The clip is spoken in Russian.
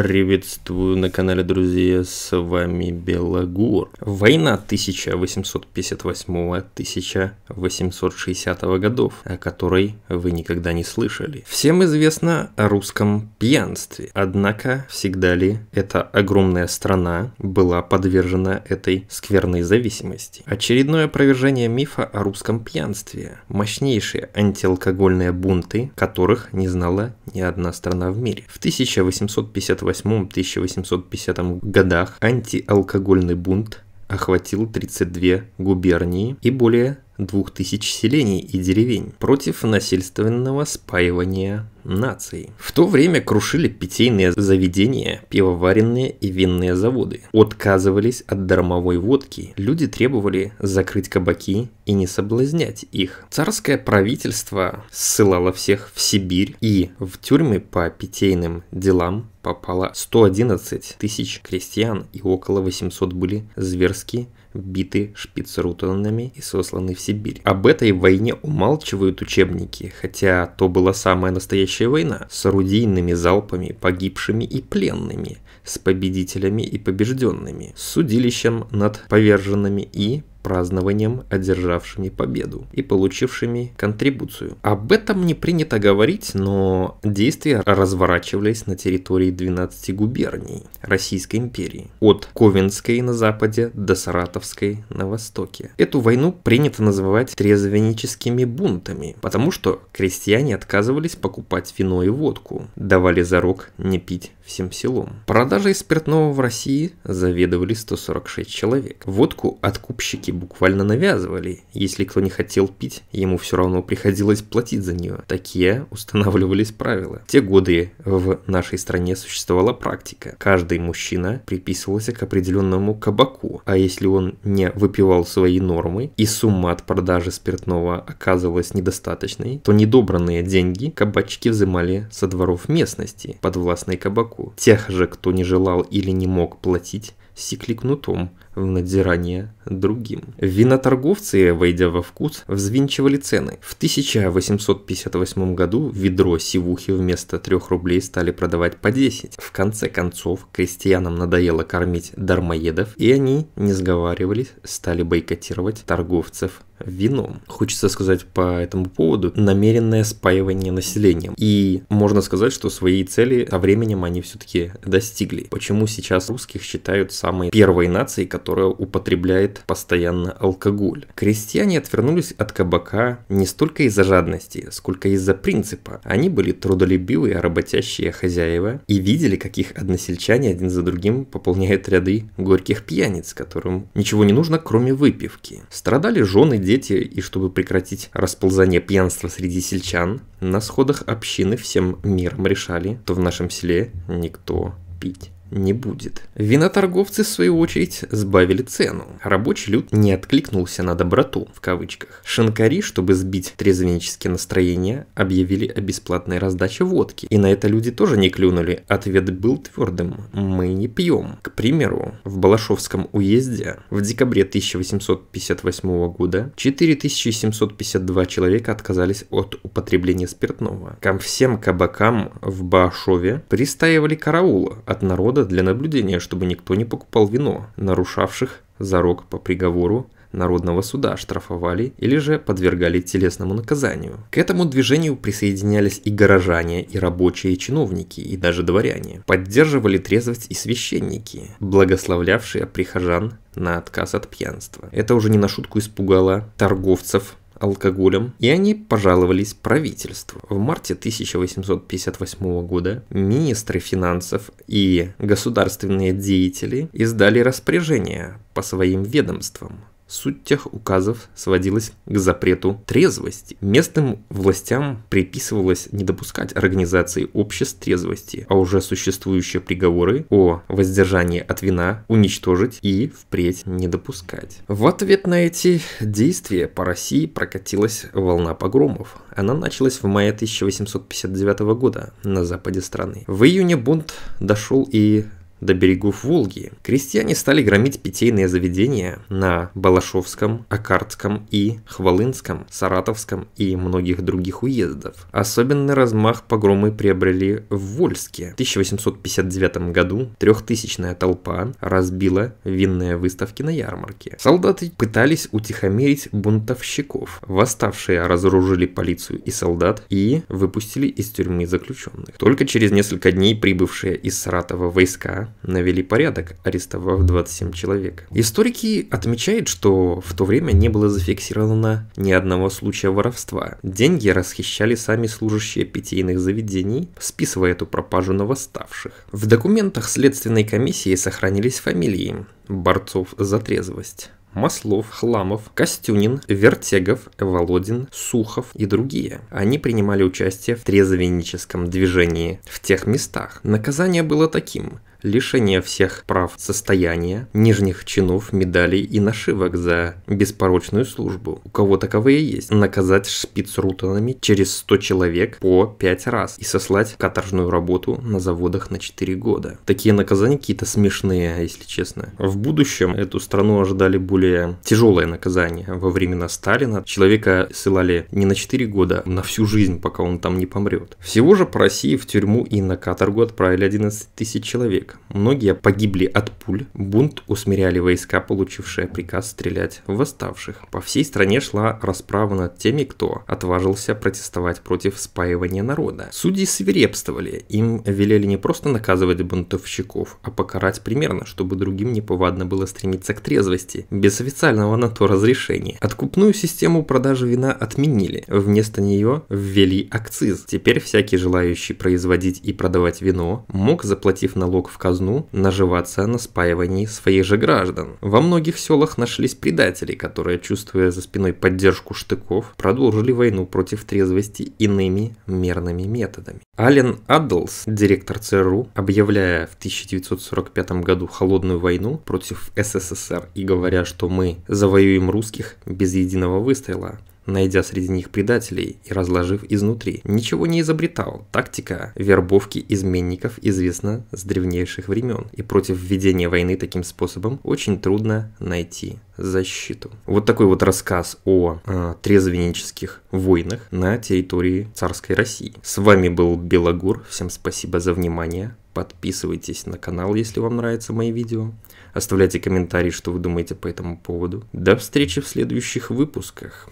Приветствую на канале, друзья, с вами Белогор. Война 1858-1860 годов, о которой вы никогда не слышали. Всем известно о русском пьянстве, однако всегда ли эта огромная страна была подвержена этой скверной зависимости? Очередное опровержение мифа о русском пьянстве, мощнейшие антиалкогольные бунты, которых не знала ни одна страна в мире. В 1858 1808-1850 годах антиалкогольный бунт охватил 32 губернии и более 2000 селений и деревень против насильственного спаивания наций. В то время крушили питейные заведения, пивоваренные и винные заводы. Отказывались от дармовой водки. Люди требовали закрыть кабаки и не соблазнять их. Царское правительство ссылало всех в Сибирь и в тюрьмы по питейным делам попало 111 тысяч крестьян и около 800 были зверски биты шпицрутанами и сосланы в Сибирь. Об этой войне умалчивают учебники, хотя то была самая настоящая война, с орудийными залпами, погибшими и пленными, с победителями и побежденными, с судилищем над поверженными и празднованием, одержавшими победу и получившими контрибуцию. Об этом не принято говорить, но действия разворачивались на территории 12 губерний Российской империи, от Ковенской на западе до Саратовской на востоке. Эту войну принято называть трезвенническими бунтами, потому что крестьяне отказывались покупать вино и водку, давали зарок не пить всем селом. Продажей спиртного в России заведовали 146 человек. Водку откупщики буквально навязывали. Если кто не хотел пить, ему все равно приходилось платить за нее. Такие устанавливались правила. В те годы в нашей стране существовала практика. Каждый мужчина приписывался к определенному кабаку, а если он не выпивал свои нормы и сумма от продажи спиртного оказывалась недостаточной, то недобранные деньги кабачки взимали со дворов местности, подвластной кабаку. Тех же, кто не желал или не мог платить, секли кнутом, в надзирание другим. Виноторговцы, войдя во вкус, взвинчивали цены. В 1858 году ведро сивухи вместо 3 рублей стали продавать по 10. В конце концов, крестьянам надоело кормить дармоедов, и они, не сговаривались, стали бойкотировать торговцев вином. Хочется сказать по этому поводу намеренное спаивание населением. И можно сказать, что свои цели со временем они все-таки достигли. Почему сейчас русских считают самой первой нацией, которая которая употребляет постоянно алкоголь. Крестьяне отвернулись от кабака не столько из-за жадности, сколько из-за принципа. Они были трудолюбивые, работящие хозяева и видели, как их односельчане один за другим пополняют ряды горьких пьяниц, которым ничего не нужно, кроме выпивки. Страдали жены, дети, и чтобы прекратить расползание пьянства среди сельчан, на сходах общины всем миром решали, то в нашем селе никто пить не будет. Виноторговцы, в свою очередь, сбавили цену. Рабочий люд не откликнулся на доброту, в кавычках. Шинкари, чтобы сбить трезвеннические настроения, объявили о бесплатной раздаче водки. И на это люди тоже не клюнули. Ответ был твердым – мы не пьем. К примеру, в Балашовском уезде в декабре 1858 года 4752 человека отказались от употребления спиртного. Ко всем кабакам в Баашове пристаивали караулы от народа рода для наблюдения, чтобы никто не покупал вино, нарушавших зарок по приговору народного суда штрафовали или же подвергали телесному наказанию. К этому движению присоединялись и горожане, и рабочие и чиновники, и даже дворяне. Поддерживали трезвость и священники, благословлявшие прихожан на отказ от пьянства. Это уже не на шутку испугало торговцев алкоголем, и они пожаловались правительству. В марте 1858 года министры финансов и государственные деятели издали распоряжение по своим ведомствам, Суть тех указов сводилась к запрету трезвости. Местным властям приписывалось не допускать организации обществ трезвости, а уже существующие приговоры о воздержании от вина уничтожить и впредь не допускать. В ответ на эти действия по России прокатилась волна погромов. Она началась в мае 1859 года на западе страны. В июне бунт дошел и до берегов Волги, крестьяне стали громить питейные заведения на Балашовском, Акардском и Хвалынском, Саратовском и многих других уездов. Особенный размах погромы приобрели в Вольске. В 1859 году трехтысячная толпа разбила винные выставки на ярмарке. Солдаты пытались утихомирить бунтовщиков. Восставшие разоружили полицию и солдат и выпустили из тюрьмы заключенных. Только через несколько дней прибывшие из Саратова войска навели порядок, арестовав 27 человек. Историки отмечают, что в то время не было зафиксировано ни одного случая воровства. Деньги расхищали сами служащие питейных заведений, списывая эту пропажу на восставших. В документах следственной комиссии сохранились фамилии борцов за трезвость. Маслов, Хламов, Костюнин, Вертегов, Володин, Сухов и другие. Они принимали участие в трезвенническом движении в тех местах. Наказание было таким лишение всех прав состояния, нижних чинов, медалей и нашивок за беспорочную службу. У кого таковые есть. Наказать шпицрутанами через 100 человек по 5 раз и сослать каторжную работу на заводах на 4 года. Такие наказания какие-то смешные, если честно. В будущем эту страну ожидали более тяжелое наказание. Во времена Сталина человека ссылали не на 4 года, а на всю жизнь, пока он там не помрет. Всего же по России в тюрьму и на каторгу отправили 11 тысяч человек Кулик. Многие погибли от пуль. Бунт усмиряли войска, получившие приказ стрелять в восставших. По всей стране шла расправа над теми, кто отважился протестовать против спаивания народа. Судьи свирепствовали. Им велели не просто наказывать бунтовщиков, а покарать примерно, чтобы другим неповадно было стремиться к трезвости, без официального на то разрешения. Откупную систему продажи вина отменили. Вместо нее ввели акциз. Теперь всякий желающий производить и продавать вино мог, заплатив налог в в казну, наживаться на спаивании своих же граждан. Во многих селах нашлись предатели, которые, чувствуя за спиной поддержку штыков, продолжили войну против трезвости иными мерными методами. Ален Аддлс, директор ЦРУ, объявляя в 1945 году холодную войну против СССР и говоря, что мы завоюем русских без единого выстрела, найдя среди них предателей и разложив изнутри. Ничего не изобретал, тактика вербовки изменников известна с древнейших времен, и против введения войны таким способом очень трудно найти защиту. Вот такой вот рассказ о э, трезвеннических войнах на территории царской России. С вами был Белогур. всем спасибо за внимание, подписывайтесь на канал, если вам нравятся мои видео, оставляйте комментарии, что вы думаете по этому поводу. До встречи в следующих выпусках.